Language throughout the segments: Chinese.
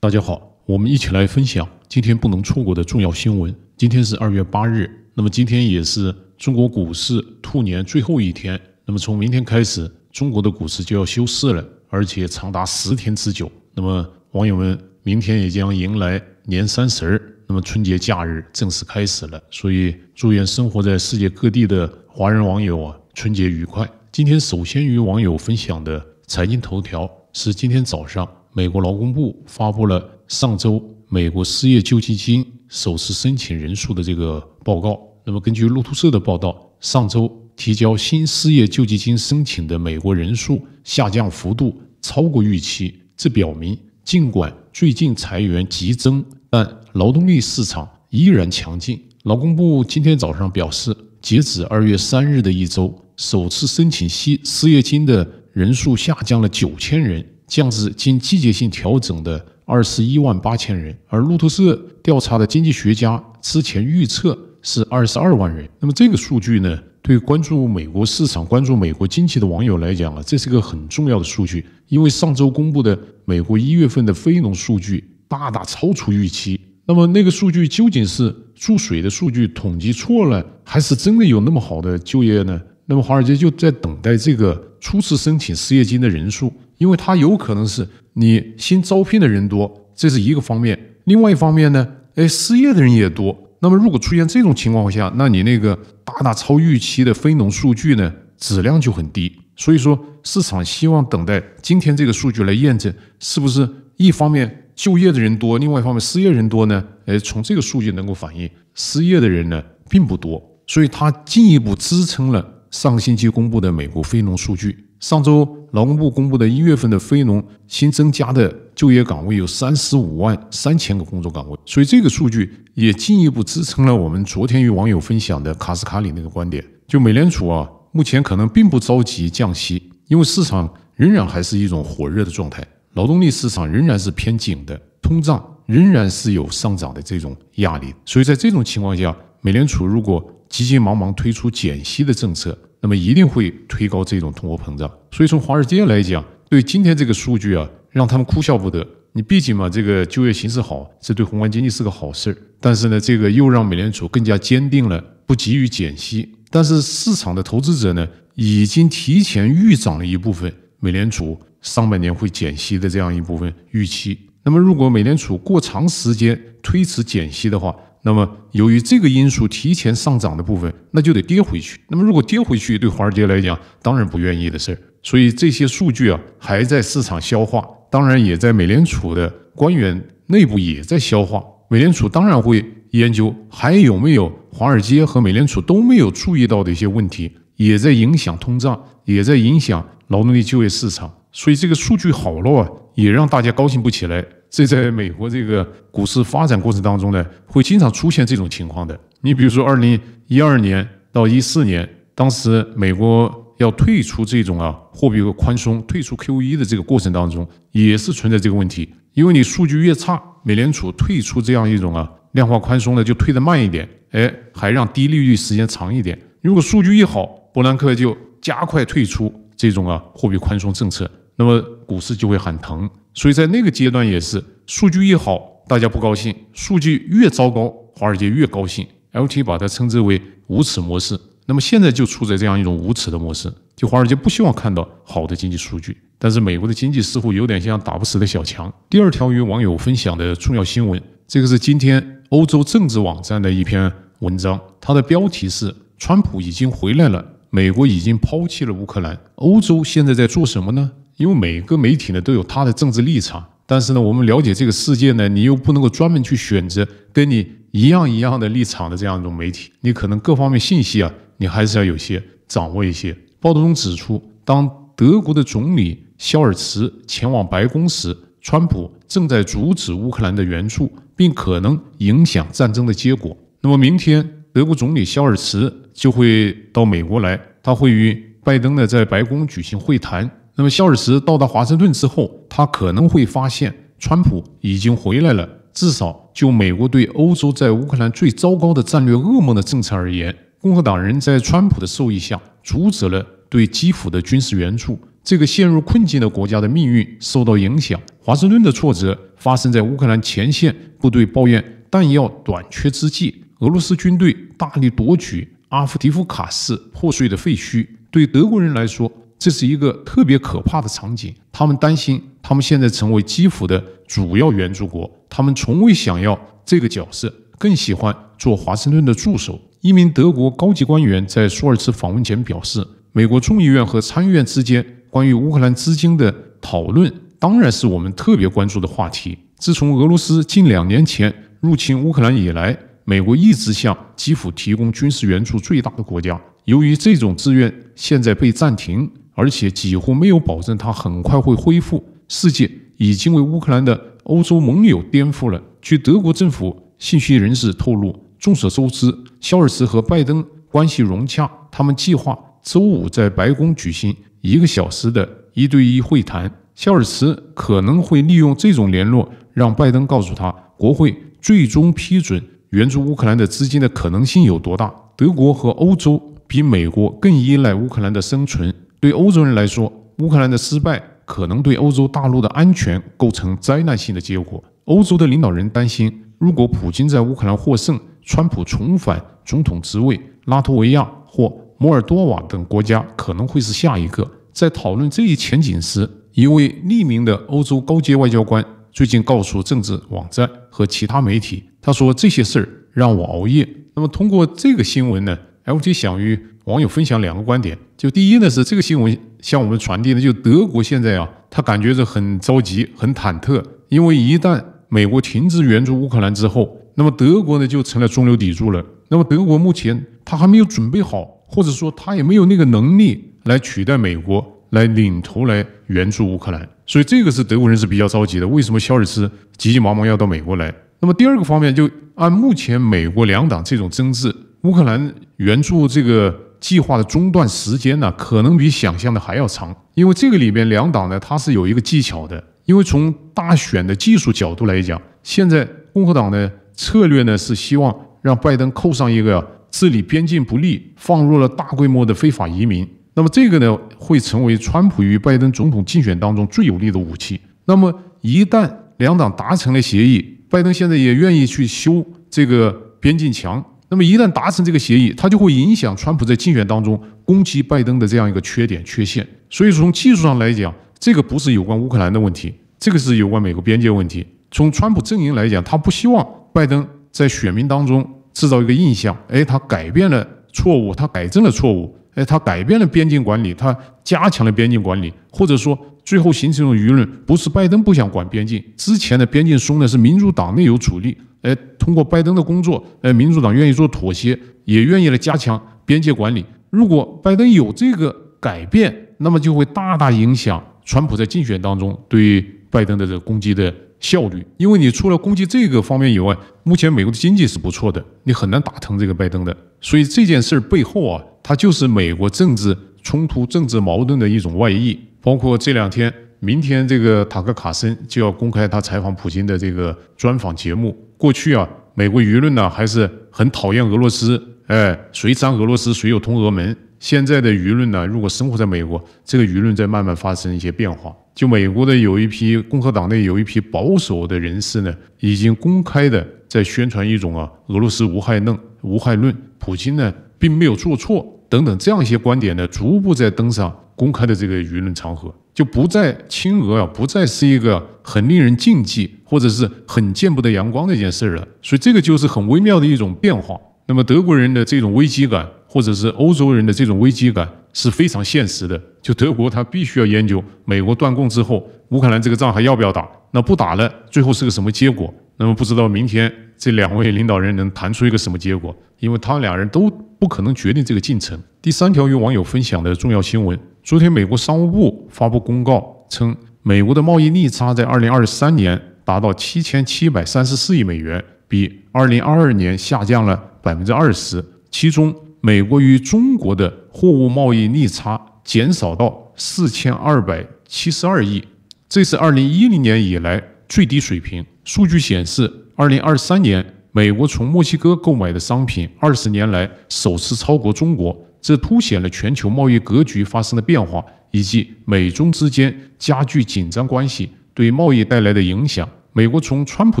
大家好，我们一起来分享今天不能错过的重要新闻。今天是二月八日，那么今天也是中国股市兔年最后一天。那么从明天开始，中国的股市就要休市了，而且长达十天之久。那么网友们，明天也将迎来年三十儿，那么春节假日正式开始了。所以祝愿生活在世界各地的华人网友啊，春节愉快。今天首先与网友分享的财经头条是今天早上。美国劳工部发布了上周美国失业救济金首次申请人数的这个报告。那么，根据路透社的报道，上周提交新失业救济金申请的美国人数下降幅度超过预期，这表明尽管最近裁员激增，但劳动力市场依然强劲。劳工部今天早上表示，截止二月三日的一周，首次申请西失业金的人数下降了九千人。降至经季节性调整的二十一万八千人，而路透社调查的经济学家之前预测是二十二万人。那么这个数据呢？对关注美国市场、关注美国经济的网友来讲啊，这是个很重要的数据，因为上周公布的美国一月份的非农数据大大超出预期。那么那个数据究竟是注水的数据统计错了，还是真的有那么好的就业呢？那么华尔街就在等待这个初次申请失业金的人数。因为它有可能是你新招聘的人多，这是一个方面；另外一方面呢，哎，失业的人也多。那么如果出现这种情况下，那你那个大大超预期的非农数据呢，质量就很低。所以说，市场希望等待今天这个数据来验证，是不是一方面就业的人多，另外一方面失业人多呢？哎，从这个数据能够反映，失业的人呢并不多，所以它进一步支撑了上星期公布的美国非农数据。上周，劳工部公布的一月份的非农新增加的就业岗位有三十五万三千个工作岗位，所以这个数据也进一步支撑了我们昨天与网友分享的卡斯卡里那个观点。就美联储啊，目前可能并不着急降息，因为市场仍然还是一种火热的状态，劳动力市场仍然是偏紧的，通胀仍然是有上涨的这种压力，所以在这种情况下，美联储如果急急忙忙推出减息的政策。那么一定会推高这种通货膨胀，所以从华尔街来讲，对今天这个数据啊，让他们哭笑不得。你毕竟嘛，这个就业形势好，这对宏观经济是个好事儿。但是呢，这个又让美联储更加坚定了不急于减息。但是市场的投资者呢，已经提前预涨了一部分美联储上半年会减息的这样一部分预期。那么如果美联储过长时间推迟减息的话，那么，由于这个因素提前上涨的部分，那就得跌回去。那么，如果跌回去，对华尔街来讲，当然不愿意的事儿。所以，这些数据啊，还在市场消化，当然也在美联储的官员内部也在消化。美联储当然会研究还有没有华尔街和美联储都没有注意到的一些问题，也在影响通胀，也在影响劳动力就业市场。所以，这个数据好了啊，也让大家高兴不起来。这在美国这个股市发展过程当中呢，会经常出现这种情况的。你比如说，二零一二年到一四年，当时美国要退出这种啊货币宽松、退出 QE 的这个过程当中，也是存在这个问题。因为你数据越差，美联储退出这样一种啊量化宽松呢，就退得慢一点，哎，还让低利率时间长一点。如果数据一好，伯南克就加快退出这种啊货币宽松政策，那么股市就会喊疼。所以在那个阶段也是，数据越好，大家不高兴；数据越糟糕，华尔街越高兴。L.T. 把它称之为无耻模式。那么现在就处在这样一种无耻的模式。就华尔街不希望看到好的经济数据，但是美国的经济似乎有点像打不死的小强。第二条与网友分享的重要新闻，这个是今天欧洲政治网站的一篇文章，它的标题是：川普已经回来了，美国已经抛弃了乌克兰，欧洲现在在做什么呢？因为每个媒体呢都有它的政治立场，但是呢，我们了解这个世界呢，你又不能够专门去选择跟你一样一样的立场的这样一种媒体，你可能各方面信息啊，你还是要有些掌握一些。报道中指出，当德国的总理肖尔茨前往白宫时，川普正在阻止乌克兰的援助，并可能影响战争的结果。那么，明天德国总理肖尔茨就会到美国来，他会与拜登呢在白宫举行会谈。那么，肖尔茨到达华盛顿之后，他可能会发现，川普已经回来了。至少就美国对欧洲在乌克兰最糟糕的战略噩梦的政策而言，共和党人在川普的授意下阻止了对基辅的军事援助。这个陷入困境的国家的命运受到影响。华盛顿的挫折发生在乌克兰前线部队抱怨弹药短缺之际，俄罗斯军队大力夺取阿夫迪夫卡市破碎的废墟。对德国人来说，这是一个特别可怕的场景。他们担心，他们现在成为基辅的主要援助国，他们从未想要这个角色，更喜欢做华盛顿的助手。一名德国高级官员在舒尔茨访问前表示：“美国众议院和参议院之间关于乌克兰资金的讨论，当然是我们特别关注的话题。自从俄罗斯近两年前入侵乌克兰以来，美国一直向基辅提供军事援助最大的国家。由于这种志愿现在被暂停。”而且几乎没有保证，他很快会恢复。世界已经为乌克兰的欧洲盟友颠覆了。据德国政府信息人士透露，众所周知，肖尔茨和拜登关系融洽。他们计划周五在白宫举行一个小时的一对一会谈。肖尔茨可能会利用这种联络，让拜登告诉他，国会最终批准援助乌克兰的资金的可能性有多大。德国和欧洲比美国更依赖乌克兰的生存。对欧洲人来说，乌克兰的失败可能对欧洲大陆的安全构成灾难性的结果。欧洲的领导人担心，如果普京在乌克兰获胜，川普重返总统职位，拉脱维亚或摩尔多瓦等国家可能会是下一个。在讨论这一前景时，一位匿名的欧洲高阶外交官最近告诉政治网站和其他媒体：“他说这些事儿让我熬夜。”那么，通过这个新闻呢？LG 想于。网友分享两个观点，就第一呢是这个新闻向我们传递的，就德国现在啊，他感觉是很着急、很忐忑，因为一旦美国停止援助乌克兰之后，那么德国呢就成了中流砥柱了。那么德国目前他还没有准备好，或者说他也没有那个能力来取代美国来领头来援助乌克兰，所以这个是德国人是比较着急的。为什么肖尔茨急急忙忙要到美国来？那么第二个方面，就按目前美国两党这种争执，乌克兰援助这个。计划的中断时间呢，可能比想象的还要长，因为这个里边两党呢，它是有一个技巧的。因为从大选的技术角度来讲，现在共和党呢策略呢是希望让拜登扣上一个治理边境不利，放入了大规模的非法移民。那么这个呢会成为川普与拜登总统竞选当中最有力的武器。那么一旦两党达成了协议，拜登现在也愿意去修这个边境墙。那么一旦达成这个协议，它就会影响川普在竞选当中攻击拜登的这样一个缺点缺陷。所以从技术上来讲，这个不是有关乌克兰的问题，这个是有关美国边界问题。从川普阵营来讲，他不希望拜登在选民当中制造一个印象：，哎，他改变了错误，他改正了错误，哎，他改变了边境管理，他加强了边境管理，或者说最后形成一种舆论，不是拜登不想管边境，之前的边境松呢是民主党内有阻力。哎，通过拜登的工作，哎，民主党愿意做妥协，也愿意来加强边界管理。如果拜登有这个改变，那么就会大大影响川普在竞选当中对拜登的这攻击的效率。因为你除了攻击这个方面以外，目前美国的经济是不错的，你很难打疼这个拜登的。所以这件事背后啊，它就是美国政治冲突、政治矛盾的一种外溢，包括这两天。明天这个塔克卡森就要公开他采访普京的这个专访节目。过去啊，美国舆论呢还是很讨厌俄罗斯，哎，谁伤俄罗斯谁有通俄门。现在的舆论呢，如果生活在美国，这个舆论在慢慢发生一些变化。就美国的有一批共和党内有一批保守的人士呢，已经公开的在宣传一种啊俄罗斯无害论、无害论，普京呢并没有做错等等这样一些观点呢，逐步在登上公开的这个舆论场合。就不再亲俄啊，不再是一个很令人禁忌或者是很见不得阳光的一件事了。所以这个就是很微妙的一种变化。那么德国人的这种危机感，或者是欧洲人的这种危机感是非常现实的。就德国，他必须要研究美国断供之后，乌克兰这个仗还要不要打？那不打了，最后是个什么结果？那么不知道明天这两位领导人能谈出一个什么结果？因为他们俩人都不可能决定这个进程。第三条与网友分享的重要新闻。昨天，美国商务部发布公告称，美国的贸易逆差在2023年达到7734亿美元，比2022年下降了20%。其中，美国与中国的货物贸易逆差减少到4272亿，这是2010年以来最低水平。数据显示，2023年美国从墨西哥购买的商品，二十年来首次超过中国。这凸显了全球贸易格局发生的变化，以及美中之间加剧紧张关系对贸易带来的影响。美国从川普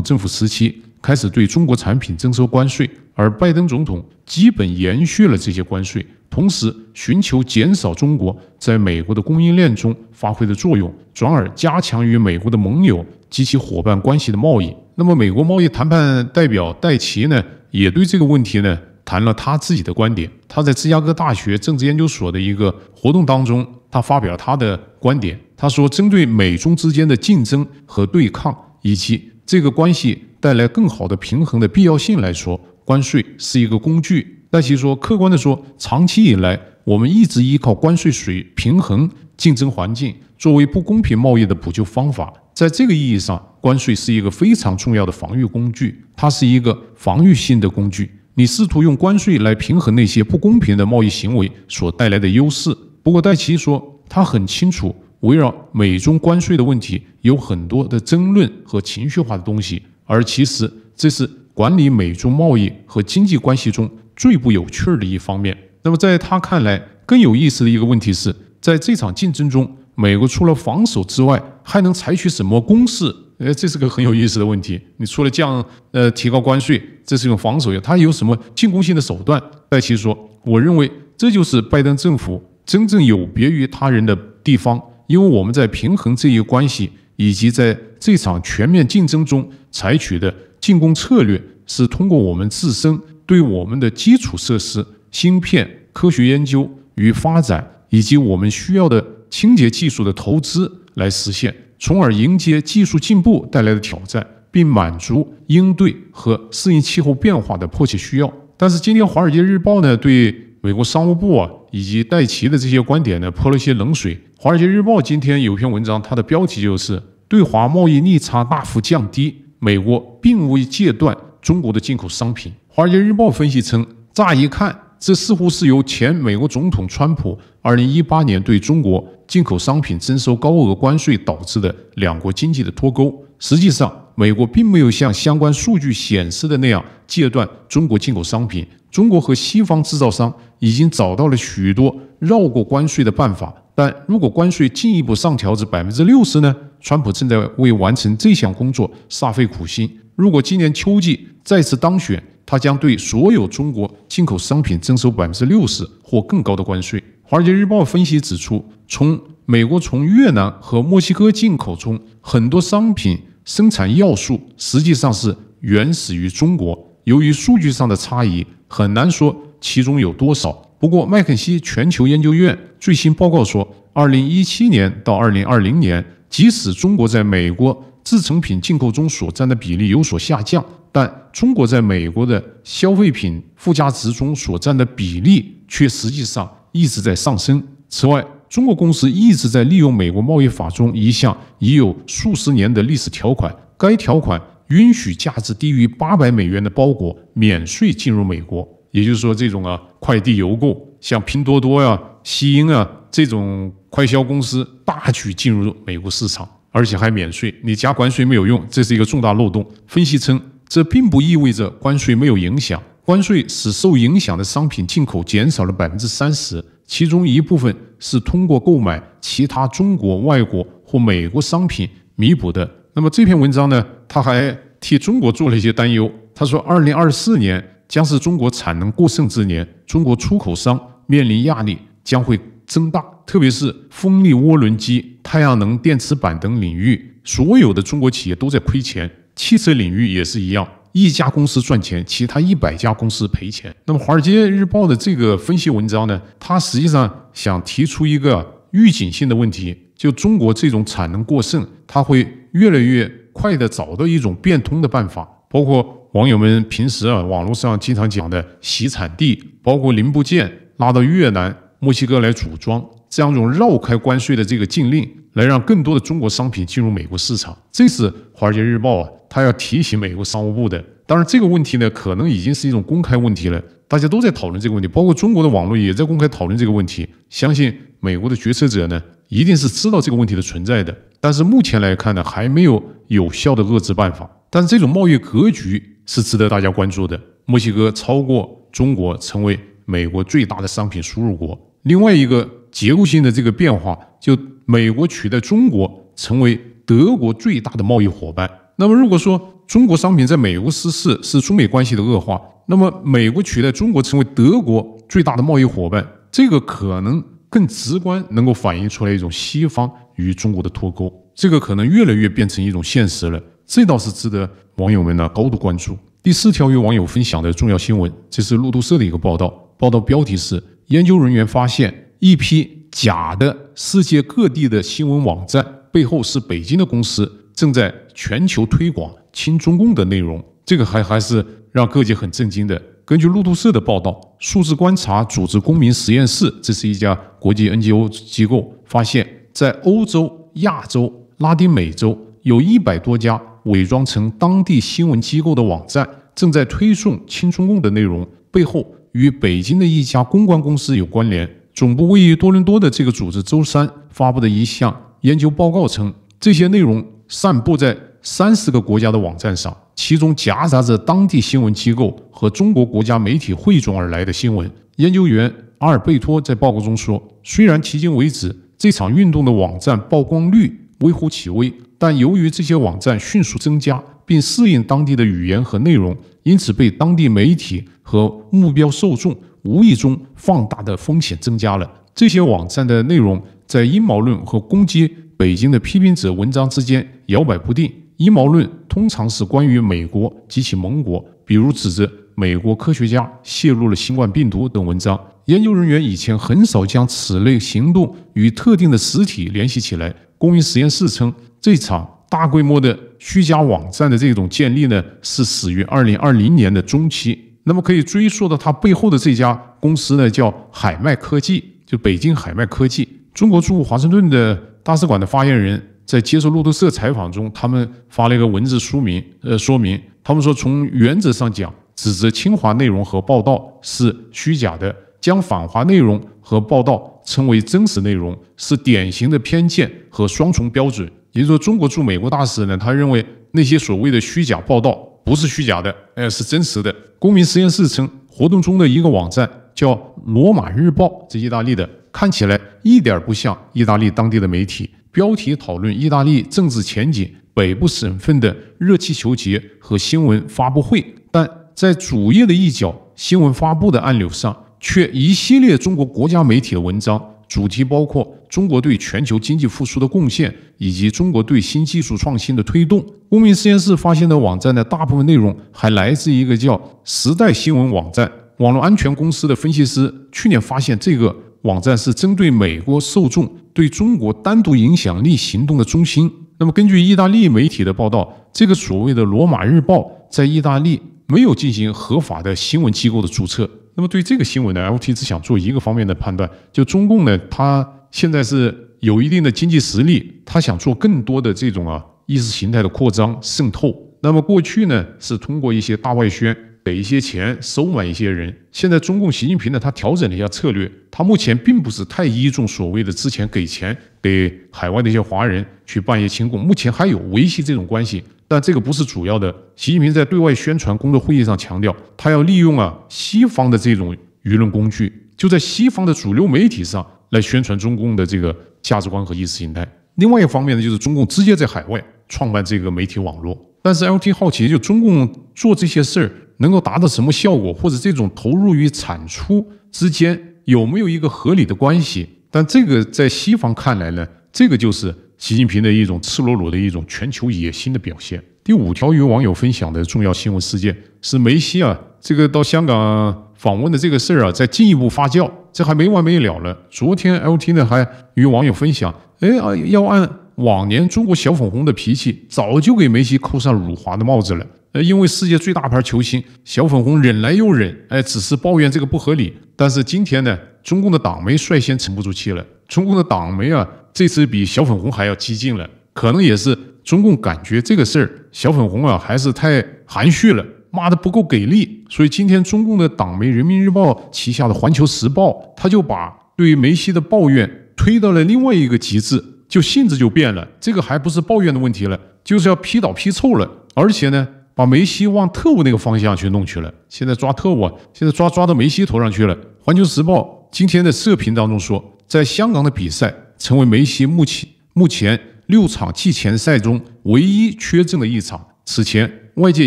政府时期开始对中国产品征收关税，而拜登总统基本延续了这些关税，同时寻求减少中国在美国的供应链中发挥的作用，转而加强与美国的盟友及其伙伴关系的贸易。那么，美国贸易谈判代表戴奇呢，也对这个问题呢？谈了他自己的观点。他在芝加哥大学政治研究所的一个活动当中，他发表他的观点。他说：“针对美中之间的竞争和对抗，以及这个关系带来更好的平衡的必要性来说，关税是一个工具。”戴奇说：“客观地说，长期以来，我们一直依靠关税水平衡竞争环境，作为不公平贸易的补救方法。在这个意义上，关税是一个非常重要的防御工具。它是一个防御性的工具。”你试图用关税来平衡那些不公平的贸易行为所带来的优势。不过，戴奇说他很清楚，围绕美中关税的问题有很多的争论和情绪化的东西，而其实这是管理美中贸易和经济关系中最不有趣儿的一方面。那么，在他看来，更有意思的一个问题是，在这场竞争中，美国除了防守之外，还能采取什么攻势？诶，这是个很有意思的问题。你除了降呃提高关税？这是一种防守型，它有什么进攻性的手段？戴奇说：“我认为这就是拜登政府真正有别于他人的地方，因为我们在平衡这一关系以及在这场全面竞争中采取的进攻策略，是通过我们自身对我们的基础设施、芯片、科学研究与发展以及我们需要的清洁技术的投资来实现，从而迎接技术进步带来的挑战。”并满足应对和适应气候变化的迫切需要。但是，今天《华尔街日报》呢对美国商务部啊以及戴奇的这些观点呢泼了一些冷水。《华尔街日报》今天有一篇文章，它的标题就是“对华贸易逆差大幅降低，美国并未戒断中国的进口商品”。《华尔街日报》分析称，乍一看，这似乎是由前美国总统川普2018年对中国进口商品征收高额关税导致的两国经济的脱钩，实际上。美国并没有像相关数据显示的那样戒断中国进口商品。中国和西方制造商已经找到了许多绕过关税的办法。但如果关税进一步上调至百分之六十呢？川普正在为完成这项工作煞费苦心。如果今年秋季再次当选，他将对所有中国进口商品征收百分之六十或更高的关税。《华尔街日报》分析指出，从美国从越南和墨西哥进口中很多商品。生产要素实际上是原始于中国，由于数据上的差异，很难说其中有多少。不过，麦肯锡全球研究院最新报告说，二零一七年到二零二零年，即使中国在美国制成品进口中所占的比例有所下降，但中国在美国的消费品附加值中所占的比例却实际上一直在上升。此外，中国公司一直在利用美国贸易法中一项已有数十年的历史条款，该条款允许价值低于八百美元的包裹免税进入美国。也就是说，这种啊快递邮购，像拼多多呀、西英啊这种快销公司大举进入美国市场，而且还免税。你加关税没有用，这是一个重大漏洞。分析称，这并不意味着关税没有影响，关税使受影响的商品进口减少了百分之三十。其中一部分是通过购买其他中国、外国或美国商品弥补的。那么这篇文章呢？他还替中国做了一些担忧。他说，二零二四年将是中国产能过剩之年，中国出口商面临压力将会增大，特别是风力涡轮机、太阳能电池板等领域，所有的中国企业都在亏钱，汽车领域也是一样。一家公司赚钱，其他一百家公司赔钱。那么《华尔街日报》的这个分析文章呢？它实际上想提出一个预警性的问题：就中国这种产能过剩，它会越来越快地找到一种变通的办法。包括网友们平时啊网络上经常讲的洗产地，包括零部件拉到越南、墨西哥来组装。这样一种绕开关税的这个禁令，来让更多的中国商品进入美国市场。这次《华尔街日报》啊，他要提醒美国商务部的。当然，这个问题呢，可能已经是一种公开问题了，大家都在讨论这个问题，包括中国的网络也在公开讨论这个问题。相信美国的决策者呢，一定是知道这个问题的存在的。但是目前来看呢，还没有有效的遏制办法。但是这种贸易格局是值得大家关注的。墨西哥超过中国成为美国最大的商品输入国。另外一个。结构性的这个变化，就美国取代中国成为德国最大的贸易伙伴。那么，如果说中国商品在美国失势是中美关系的恶化，那么美国取代中国成为德国最大的贸易伙伴，这个可能更直观能够反映出来一种西方与中国的脱钩。这个可能越来越变成一种现实了，这倒是值得网友们呢高度关注。第四条与网友分享的重要新闻，这是路透社的一个报道，报道标题是：研究人员发现。一批假的世界各地的新闻网站背后是北京的公司，正在全球推广亲中共的内容。这个还还是让各界很震惊的。根据路透社的报道，数字观察组织公民实验室，这是一家国际 NGO 机构，发现在欧洲、亚洲、拉丁美洲有一百多家伪装成当地新闻机构的网站，正在推送亲中共的内容，背后与北京的一家公关公司有关联。总部位于多伦多的这个组织周三发布的一项研究报告称，这些内容散布在三十个国家的网站上，其中夹杂着当地新闻机构和中国国家媒体汇总而来的新闻。研究员阿尔贝托在报告中说：“虽然迄今为止这场运动的网站曝光率微乎其微，但由于这些网站迅速增加并适应当地的语言和内容，因此被当地媒体和目标受众。”无意中放大的风险增加了。这些网站的内容在阴谋论和攻击北京的批评者文章之间摇摆不定。阴谋论通常是关于美国及其盟国，比如指责美国科学家泄露了新冠病毒等文章。研究人员以前很少将此类行动与特定的实体联系起来。公益实验室称，这场大规模的虚假网站的这种建立呢，是始于二零二零年的中期。那么可以追溯到它背后的这家公司呢，叫海迈科技，就北京海迈科技。中国驻华盛顿的大使馆的发言人在接受路透社采访中，他们发了一个文字说明，呃，说明他们说，从原则上讲，指责侵华内容和报道是虚假的，将反华内容和报道称为真实内容是典型的偏见和双重标准。也就是说，中国驻美国大使呢，他认为那些所谓的虚假报道。不是虚假的，哎，是真实的。公民实验室称，活动中的一个网站叫《罗马日报》，这意大利的，看起来一点不像意大利当地的媒体。标题讨论意大利政治前景、北部省份的热气球节和新闻发布会，但在主页的一角，新闻发布的按钮上却一系列中国国家媒体的文章。主题包括中国对全球经济复苏的贡献，以及中国对新技术创新的推动。公民实验室发现的网站的大部分内容还来自一个叫时代新闻网站。网络安全公司的分析师去年发现，这个网站是针对美国受众对中国单独影响力行动的中心。那么，根据意大利媒体的报道，这个所谓的罗马日报在意大利没有进行合法的新闻机构的注册。那么对这个新闻呢，LT 只想做一个方面的判断，就中共呢，他现在是有一定的经济实力，他想做更多的这种啊意识形态的扩张渗透。那么过去呢，是通过一些大外宣，给一些钱收买一些人。现在中共习近平呢，他调整了一下策略，他目前并不是太依重所谓的之前给钱给海外的一些华人去办一些清共，目前还有维系这种关系。但这个不是主要的。习近平在对外宣传工作会议上强调，他要利用啊西方的这种舆论工具，就在西方的主流媒体上来宣传中共的这个价值观和意识形态。另外一方面呢，就是中共直接在海外创办这个媒体网络。但是 L.T 好奇，就中共做这些事儿能够达到什么效果，或者这种投入与产出之间有没有一个合理的关系？但这个在西方看来呢，这个就是。习近平的一种赤裸裸的一种全球野心的表现。第五条与网友分享的重要新闻事件是梅西啊，这个到香港访问的这个事儿啊，在进一步发酵，这还没完没了了。昨天 L T 呢还与网友分享，哎啊，要按往年中国小粉红的脾气，早就给梅西扣上辱华的帽子了。呃，因为世界最大牌球星小粉红忍来又忍，哎，只是抱怨这个不合理。但是今天呢，中共的党媒率先沉不住气了，中共的党媒啊。这次比小粉红还要激进了，可能也是中共感觉这个事儿小粉红啊还是太含蓄了，骂的不够给力，所以今天中共的党媒《人民日报》旗下的《环球时报》，他就把对于梅西的抱怨推到了另外一个极致，就性质就变了，这个还不是抱怨的问题了，就是要批倒批臭了，而且呢，把梅西往特务那个方向去弄去了。现在抓特务，现在抓抓到梅西头上去了。《环球时报》今天的社评当中说，在香港的比赛。成为梅西目前目前六场季前赛中唯一缺阵的一场。此前，外界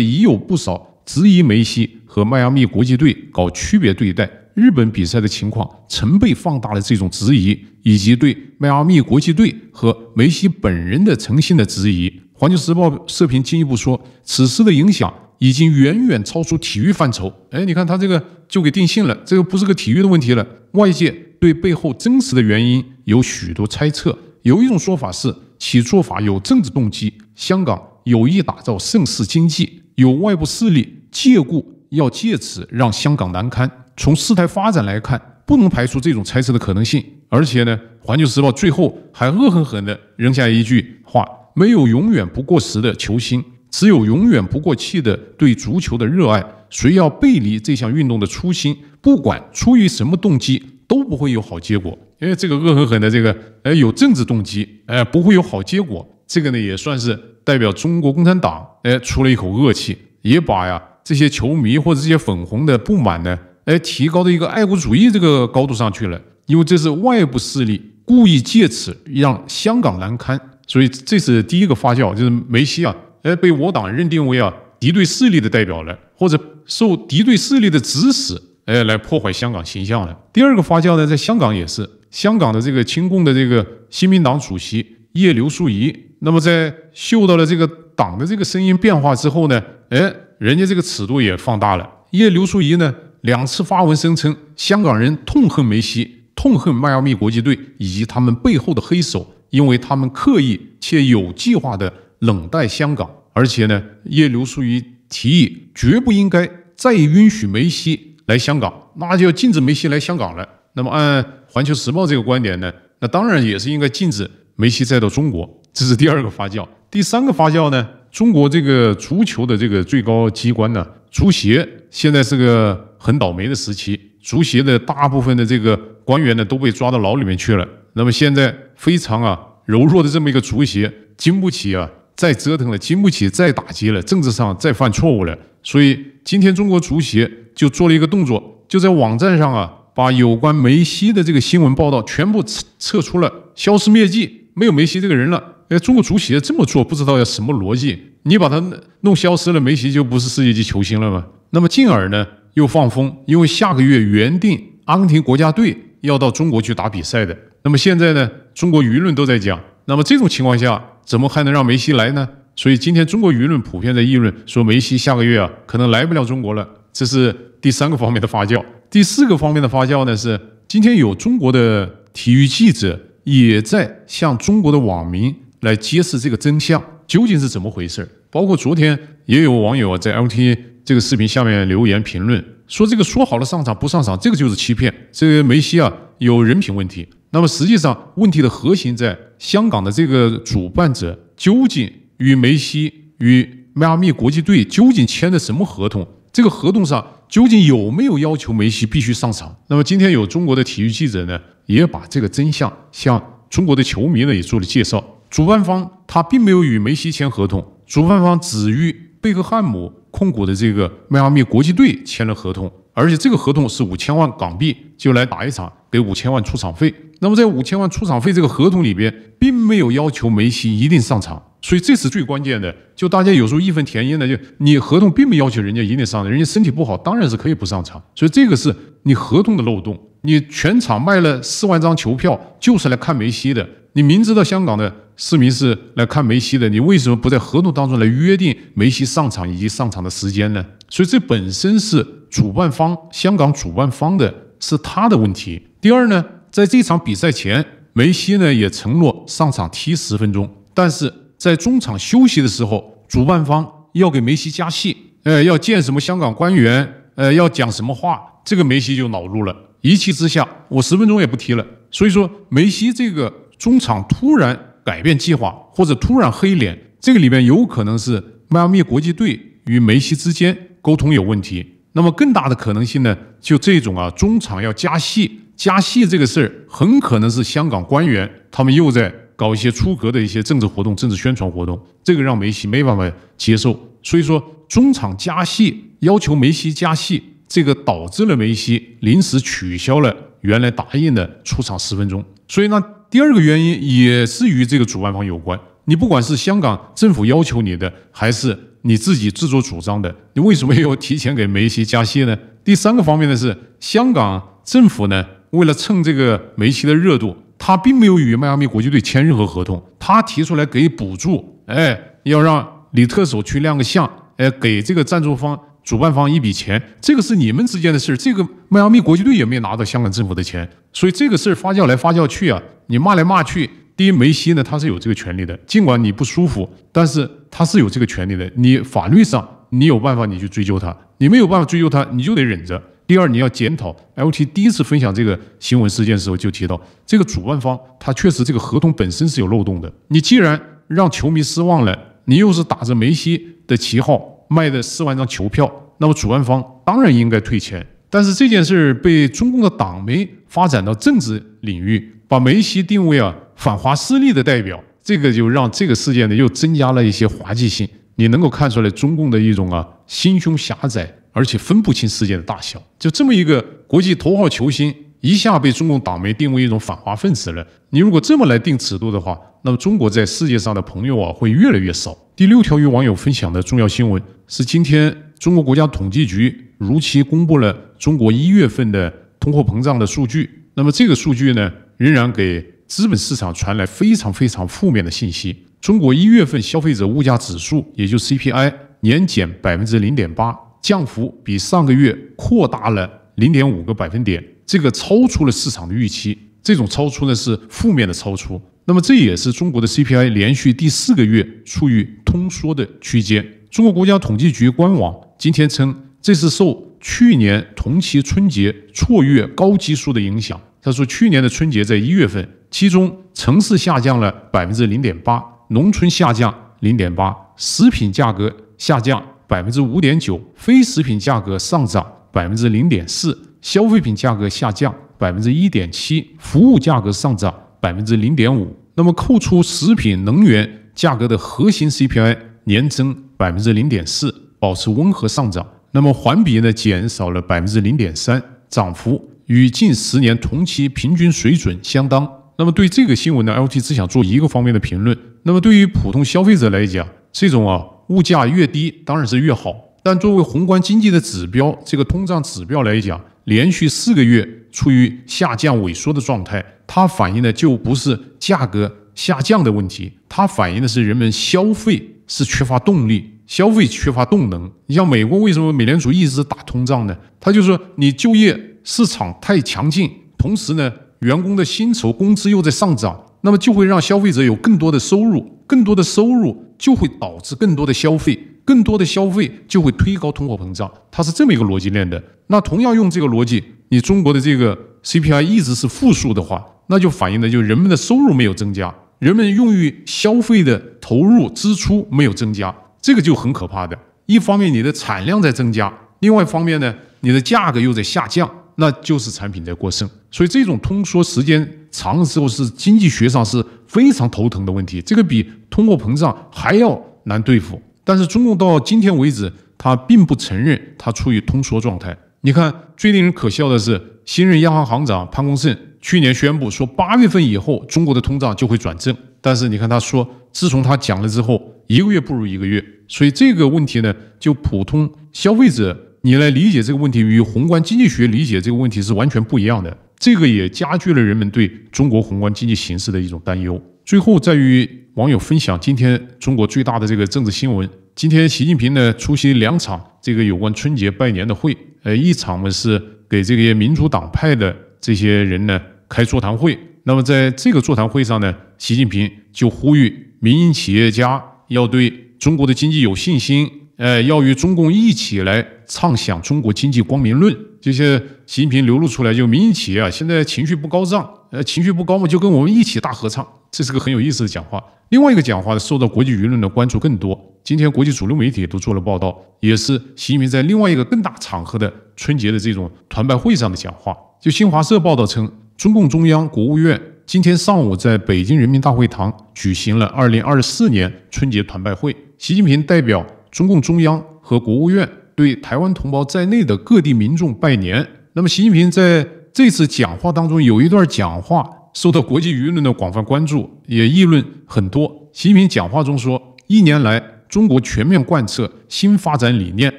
已有不少质疑梅西和迈阿密国际队搞区别对待。日本比赛的情况成倍放大了这种质疑，以及对迈阿密国际队和梅西本人的诚信的质疑。《环球时报》社评进一步说，此事的影响已经远远超出体育范畴。哎，你看他这个就给定性了，这个不是个体育的问题了，外界。对背后真实的原因有许多猜测，有一种说法是其做法有政治动机。香港有意打造盛世经济，有外部势力借故要借此让香港难堪。从事态发展来看，不能排除这种猜测的可能性。而且呢，《环球时报》最后还恶狠狠地扔下一句话：“没有永远不过时的球星，只有永远不过气的对足球的热爱。谁要背离这项运动的初心，不管出于什么动机。”都不会有好结果，因为这个恶狠狠的这个，哎，有政治动机，哎，不会有好结果。这个呢，也算是代表中国共产党，哎，出了一口恶气，也把呀这些球迷或者这些粉红的不满呢，哎，提高到一个爱国主义这个高度上去了。因为这是外部势力故意借此让香港难堪，所以这是第一个发酵，就是梅西啊，哎，被我党认定为啊敌对势力的代表了，或者受敌对势力的指使。哎，来破坏香港形象了。第二个发酵呢，在香港也是，香港的这个亲共的这个新民党主席叶刘淑仪，那么在嗅到了这个党的这个声音变化之后呢，哎，人家这个尺度也放大了。叶刘淑仪呢，两次发文声称，香港人痛恨梅西，痛恨迈阿密国际队以及他们背后的黑手，因为他们刻意且有计划的冷待香港。而且呢，叶刘淑仪提议，绝不应该再允许梅西。来香港，那就要禁止梅西来香港了。那么按《环球时报》这个观点呢，那当然也是应该禁止梅西再到中国。这是第二个发酵。第三个发酵呢，中国这个足球的这个最高机关呢，足协现在是个很倒霉的时期，足协的大部分的这个官员呢都被抓到牢里面去了。那么现在非常啊柔弱的这么一个足协，经不起啊。再折腾了，经不起再打击了，政治上再犯错误了，所以今天中国足协就做了一个动作，就在网站上啊，把有关梅西的这个新闻报道全部撤撤出了，消失灭迹，没有梅西这个人了。哎，中国足协这么做，不知道要什么逻辑？你把他弄消失了，梅西就不是世界级球星了吗？那么进而呢，又放风，因为下个月原定阿根廷国家队要到中国去打比赛的，那么现在呢，中国舆论都在讲，那么这种情况下。怎么还能让梅西来呢？所以今天中国舆论普遍在议论说，梅西下个月啊可能来不了中国了。这是第三个方面的发酵。第四个方面的发酵呢，是今天有中国的体育记者也在向中国的网民来揭示这个真相究竟是怎么回事包括昨天也有网友啊在 L T 这个视频下面留言评论说：“这个说好了上场不上场，这个就是欺骗。这个梅西啊有人品问题。”那么实际上问题的核心在。香港的这个主办者究竟与梅西与迈阿密国际队究竟签的什么合同？这个合同上究竟有没有要求梅西必须上场？那么今天有中国的体育记者呢，也把这个真相向中国的球迷呢也做了介绍。主办方他并没有与梅西签合同，主办方只与贝克汉姆控股的这个迈阿密国际队签了合同，而且这个合同是五千万港币就来打一场，给五千万出场费。那么在五千万出场费这个合同里边，并没有要求梅西一定上场，所以这是最关键的。就大家有时候义愤填膺的，就你合同并没要求人家一定上，人家身体不好当然是可以不上场，所以这个是你合同的漏洞。你全场卖了四万张球票，就是来看梅西的，你明知道香港的市民是来看梅西的，你为什么不在合同当中来约定梅西上场以及上场的时间呢？所以这本身是主办方香港主办方的是他的问题。第二呢？在这场比赛前，梅西呢也承诺上场踢十分钟，但是在中场休息的时候，主办方要给梅西加戏，呃，要见什么香港官员，呃，要讲什么话，这个梅西就恼怒了，一气之下，我十分钟也不踢了。所以说，梅西这个中场突然改变计划，或者突然黑脸，这个里面有可能是迈阿密国际队与梅西之间沟通有问题，那么更大的可能性呢，就这种啊，中场要加戏。加戏这个事儿很可能是香港官员，他们又在搞一些出格的一些政治活动、政治宣传活动，这个让梅西没办法接受。所以说中场加戏，要求梅西加戏，这个导致了梅西临时取消了原来答应的出场十分钟。所以呢，第二个原因也是与这个主办方有关。你不管是香港政府要求你的，还是你自己自作主张的，你为什么要提前给梅西加戏呢？第三个方面呢是香港政府呢。为了蹭这个梅西的热度，他并没有与迈阿密国际队签任何合同。他提出来给补助，哎，要让李特首去亮个相，哎，给这个赞助方、主办方一笔钱。这个是你们之间的事儿。这个迈阿密国际队也没拿到香港政府的钱，所以这个事儿发酵来发酵去啊，你骂来骂去。第一，梅西呢，他是有这个权利的，尽管你不舒服，但是他是有这个权利的。你法律上你有办法，你去追究他；你没有办法追究他，你就得忍着。第二，你要检讨，L.T. 第一次分享这个新闻事件的时候就提到，这个主办方他确实这个合同本身是有漏洞的。你既然让球迷失望了，你又是打着梅西的旗号卖的四万张球票，那么主办方当然应该退钱。但是这件事儿被中共的党媒发展到政治领域，把梅西定位啊反华势力的代表，这个就让这个事件呢又增加了一些滑稽性。你能够看出来中共的一种啊心胸狭窄。而且分不清世界的大小，就这么一个国际头号球星，一下被中共党媒定位一种反华分子了。你如果这么来定尺度的话，那么中国在世界上的朋友啊会越来越少。第六条与网友分享的重要新闻是，今天中国国家统计局如期公布了中国一月份的通货膨胀的数据。那么这个数据呢，仍然给资本市场传来非常非常负面的信息。中国一月份消费者物价指数，也就 CPI 年减百分之零点八。降幅比上个月扩大了零点五个百分点，这个超出了市场的预期。这种超出呢是负面的超出。那么这也是中国的 CPI 连续第四个月处于通缩的区间。中国国家统计局官网今天称，这是受去年同期春节错月高基数的影响。他说，去年的春节在一月份，其中城市下降了百分之零点八，农村下降零点八，食品价格下降。百分之五点九，非食品价格上涨百分之零点四，消费品价格下降百分之一点七，服务价格上涨百分之零点五。那么扣除食品、能源价格的核心 CPI 年增百分之零点四，保持温和上涨。那么环比呢，减少了百分之零点三，涨幅与近十年同期平均水准相当。那么对这个新闻呢，LT 只想做一个方面的评论。那么对于普通消费者来讲，这种啊。物价越低当然是越好，但作为宏观经济的指标，这个通胀指标来讲，连续四个月处于下降萎缩的状态，它反映的就不是价格下降的问题，它反映的是人们消费是缺乏动力，消费缺乏动能。你像美国为什么美联储一直打通胀呢？它就说你就业市场太强劲，同时呢，员工的薪酬工资又在上涨，那么就会让消费者有更多的收入，更多的收入。就会导致更多的消费，更多的消费就会推高通货膨胀，它是这么一个逻辑链的。那同样用这个逻辑，你中国的这个 CPI 一直是负数的话，那就反映的就是人们的收入没有增加，人们用于消费的投入支出没有增加，这个就很可怕的。一方面你的产量在增加，另外一方面呢，你的价格又在下降。那就是产品在过剩，所以这种通缩时间长之后是经济学上是非常头疼的问题，这个比通货膨胀还要难对付。但是中共到今天为止，他并不承认他处于通缩状态。你看，最令人可笑的是，新任央行行长潘功胜去年宣布说，八月份以后中国的通胀就会转正。但是你看，他说自从他讲了之后，一个月不如一个月。所以这个问题呢，就普通消费者。你来理解这个问题与宏观经济学理解这个问题是完全不一样的，这个也加剧了人们对中国宏观经济形势的一种担忧。最后，在与网友分享今天中国最大的这个政治新闻：今天，习近平呢出席两场这个有关春节拜年的会，呃，一场呢是给这些民主党派的这些人呢开座谈会。那么，在这个座谈会上呢，习近平就呼吁民营企业家要对中国的经济有信心，呃，要与中共一起来。畅想中国经济光明论，这些习近平流露出来，就民营企业啊，现在情绪不高涨，呃，情绪不高嘛，就跟我们一起大合唱，这是个很有意思的讲话。另外一个讲话呢，受到国际舆论的关注更多，今天国际主流媒体都做了报道，也是习近平在另外一个更大场合的春节的这种团拜会上的讲话。就新华社报道称，中共中央、国务院今天上午在北京人民大会堂举行了二零二四年春节团拜会，习近平代表中共中央和国务院。对台湾同胞在内的各地民众拜年。那么，习近平在这次讲话当中有一段讲话受到国际舆论的广泛关注，也议论很多。习近平讲话中说，一年来，中国全面贯彻新发展理念，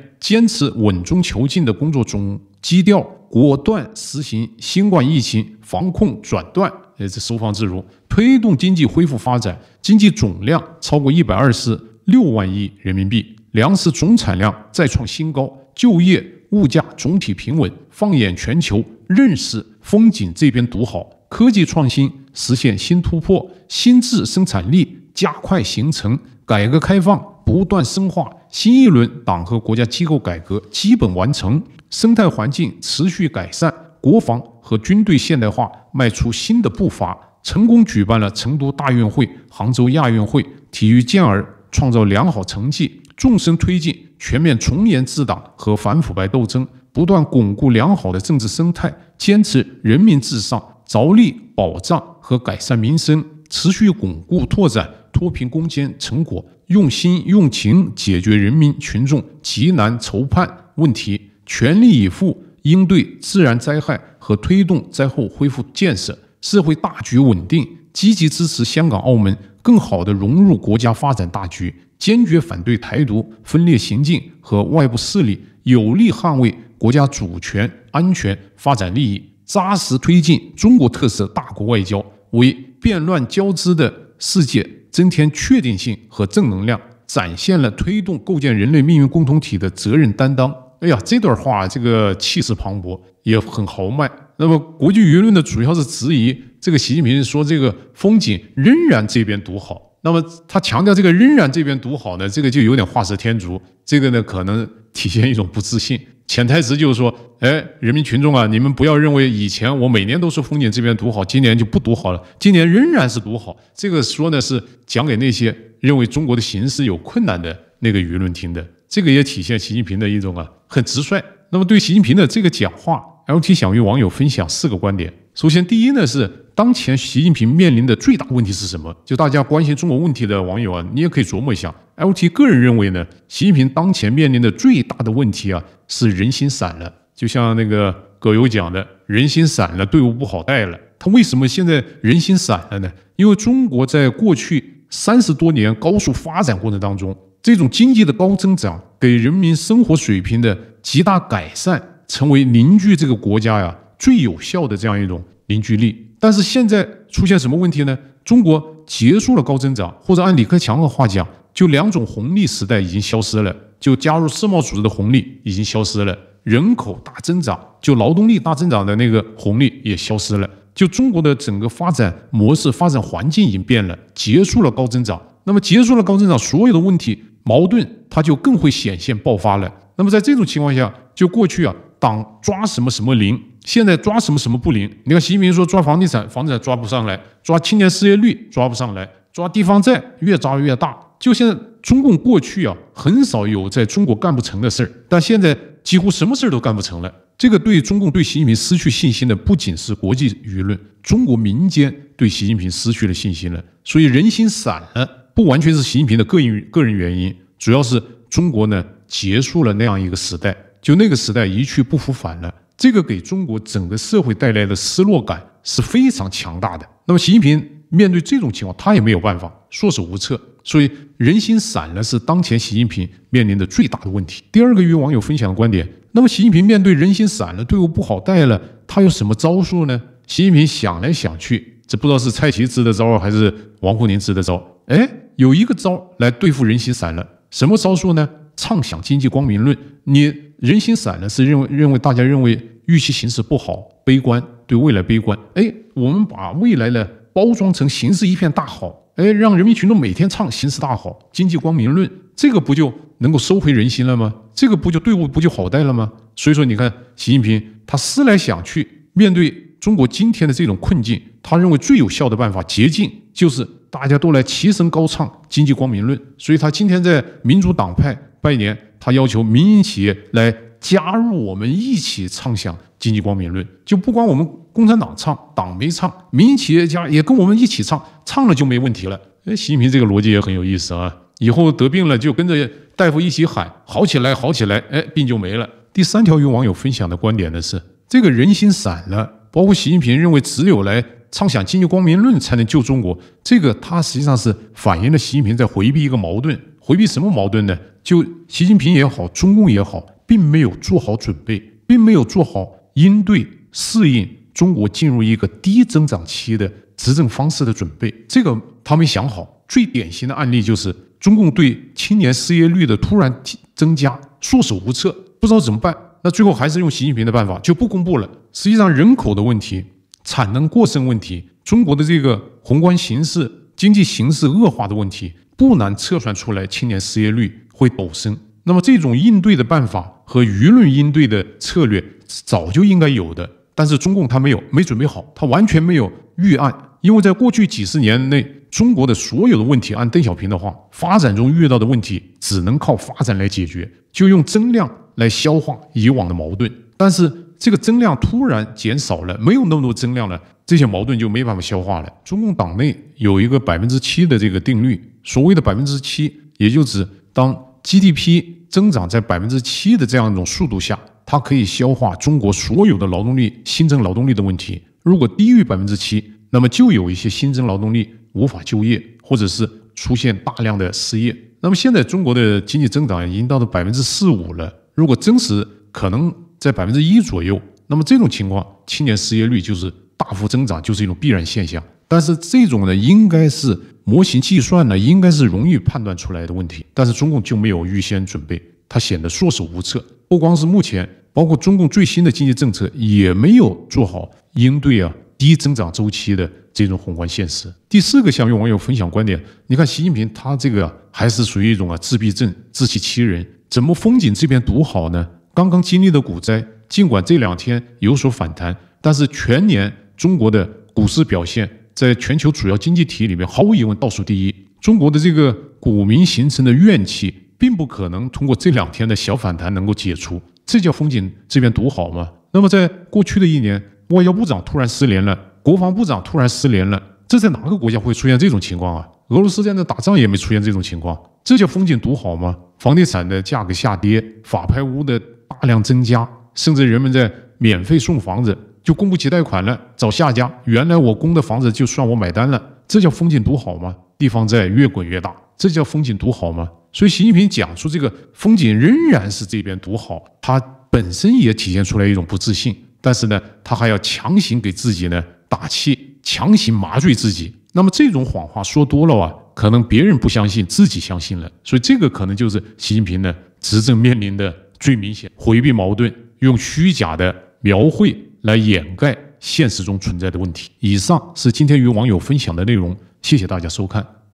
坚持稳中求进的工作总基调，果断实行新冠疫情防控转段，呃，这收放自如，推动经济恢复发展，经济总量超过一百二十六万亿人民币。粮食总产量再创新高，就业物价总体平稳。放眼全球，认识风景这边独好。科技创新实现新突破，新质生产力加快形成。改革开放不断深化，新一轮党和国家机构改革基本完成，生态环境持续改善，国防和军队现代化迈出新的步伐，成功举办了成都大运会、杭州亚运会、体育健儿。创造良好成绩，纵深推进全面从严治党，和反腐败斗争，不断巩固良好的政治生态，坚持人民至上，着力保障和改善民生，持续巩固拓展脱贫攻坚成果，用心用情解决人民群众急难愁盼问题，全力以赴应对自然灾害和推动灾后恢复建设，社会大局稳定，积极支持香港、澳门。更好地融入国家发展大局，坚决反对台独分裂行径和外部势力，有力捍卫国家主权、安全、发展利益，扎实推进中国特色大国外交，为变乱交织的世界增添确定性和正能量，展现了推动构建人类命运共同体的责任担当。哎呀，这段话这个气势磅礴，也很豪迈。那么，国际舆论的主要是质疑这个习近平说这个风景仍然这边独好。那么他强调这个仍然这边独好呢，这个就有点画蛇添足。这个呢，可能体现一种不自信，潜台词就是说，哎，人民群众啊，你们不要认为以前我每年都说风景这边独好，今年就不独好了，今年仍然是独好。这个说呢是讲给那些认为中国的形势有困难的那个舆论听的。这个也体现习近平的一种啊很直率。那么对习近平的这个讲话。LT 想与网友分享四个观点。首先，第一呢是当前习近平面临的最大问题是什么？就大家关心中国问题的网友啊，你也可以琢磨一下。LT 个人认为呢，习近平当前面临的最大的问题啊是人心散了。就像那个葛优讲的，人心散了，队伍不好带了。他为什么现在人心散了呢？因为中国在过去三十多年高速发展过程当中，这种经济的高增长给人民生活水平的极大改善。成为凝聚这个国家呀最有效的这样一种凝聚力。但是现在出现什么问题呢？中国结束了高增长，或者按李克强的话讲，就两种红利时代已经消失了。就加入世贸组织的红利已经消失了，人口大增长，就劳动力大增长的那个红利也消失了。就中国的整个发展模式、发展环境已经变了，结束了高增长。那么结束了高增长，所有的问题、矛盾它就更会显现、爆发了。那么在这种情况下，就过去啊。党抓什么什么灵，现在抓什么什么不灵。你看习近平说抓房地产，房地产抓不上来；抓青年失业率抓不上来；抓地方债越抓越大。就现在，中共过去啊，很少有在中国干不成的事儿，但现在几乎什么事儿都干不成了。这个对中共对习近平失去信心的，不仅是国际舆论，中国民间对习近平失去了信心了。所以人心散了，不完全是习近平的个人个人原因，主要是中国呢结束了那样一个时代。就那个时代一去不复返了，这个给中国整个社会带来的失落感是非常强大的。那么习近平面对这种情况，他也没有办法，束手无策。所以人心散了，是当前习近平面临的最大的问题。第二个与网友分享的观点，那么习近平面对人心散了，队伍不好带了，他有什么招数呢？习近平想来想去，这不知道是蔡奇支的招还是王沪宁支的招。哎，有一个招来对付人心散了，什么招数呢？畅想经济光明论，你。人心散了，是认为认为大家认为预期形势不好，悲观，对未来悲观。哎，我们把未来呢包装成形势一片大好，哎，让人民群众每天唱形势大好，经济光明论，这个不就能够收回人心了吗？这个不就队伍不就好带了吗？所以说，你看习近平他思来想去，面对中国今天的这种困境，他认为最有效的办法、捷径就是大家都来齐声高唱经济光明论。所以他今天在民主党派拜年。他要求民营企业来加入我们一起唱响经济光明论，就不管我们共产党唱，党没唱，民营企业家也跟我们一起唱，唱了就没问题了。哎，习近平这个逻辑也很有意思啊！以后得病了就跟着大夫一起喊好起来，好起来，哎，病就没了。第三条与网友分享的观点呢是，这个人心散了，包括习近平认为只有来唱响经济光明论才能救中国，这个他实际上是反映了习近平在回避一个矛盾，回避什么矛盾呢？就习近平也好，中共也好，并没有做好准备，并没有做好应对适应中国进入一个低增长期的执政方式的准备。这个他没想好。最典型的案例就是中共对青年失业率的突然增加束手无策，不知道怎么办。那最后还是用习近平的办法，就不公布了。实际上，人口的问题、产能过剩问题、中国的这个宏观形势、经济形势恶化的问题，不难测算出来青年失业率。会陡升。那么这种应对的办法和舆论应对的策略早就应该有的，但是中共他没有，没准备好，他完全没有预案。因为在过去几十年内，中国的所有的问题，按邓小平的话，发展中遇到的问题只能靠发展来解决，就用增量来消化以往的矛盾。但是这个增量突然减少了，没有那么多增量了，这些矛盾就没办法消化了。中共党内有一个百分之七的这个定律，所谓的百分之七，也就指。当 GDP 增长在百分之七的这样一种速度下，它可以消化中国所有的劳动力新增劳动力的问题。如果低于百分之七，那么就有一些新增劳动力无法就业，或者是出现大量的失业。那么现在中国的经济增长已经到了百分之四五了，如果真实可能在百分之一左右，那么这种情况青年失业率就是大幅增长，就是一种必然现象。但是这种呢，应该是。模型计算呢，应该是容易判断出来的问题，但是中共就没有预先准备，它显得束手无策。不光是目前，包括中共最新的经济政策也没有做好应对啊低增长周期的这种宏观现实。第四个想与网友分享观点，你看习近平他这个还是属于一种啊自闭症、自欺欺人，怎么风景这边独好呢？刚刚经历的股灾，尽管这两天有所反弹，但是全年中国的股市表现。在全球主要经济体里面，毫无疑问倒数第一。中国的这个股民形成的怨气，并不可能通过这两天的小反弹能够解除。这叫风景这边独好吗？那么，在过去的一年，外交部长突然失联了，国防部长突然失联了，这在哪个国家会出现这种情况啊？俄罗斯现在打仗也没出现这种情况，这叫风景独好吗？房地产的价格下跌，法拍屋的大量增加，甚至人们在免费送房子。就供不起贷款了，找下家。原来我供的房子就算我买单了，这叫风景独好吗？地方债越滚越大，这叫风景独好吗？所以习近平讲出这个风景仍然是这边独好，他本身也体现出来一种不自信。但是呢，他还要强行给自己呢打气，强行麻醉自己。那么这种谎话说多了啊，可能别人不相信，自己相信了。所以这个可能就是习近平呢执政面临的最明显回避矛盾，用虚假的描绘。来掩盖现实中存在的问题。以上是今天与网友分享的内容，谢谢大家收看。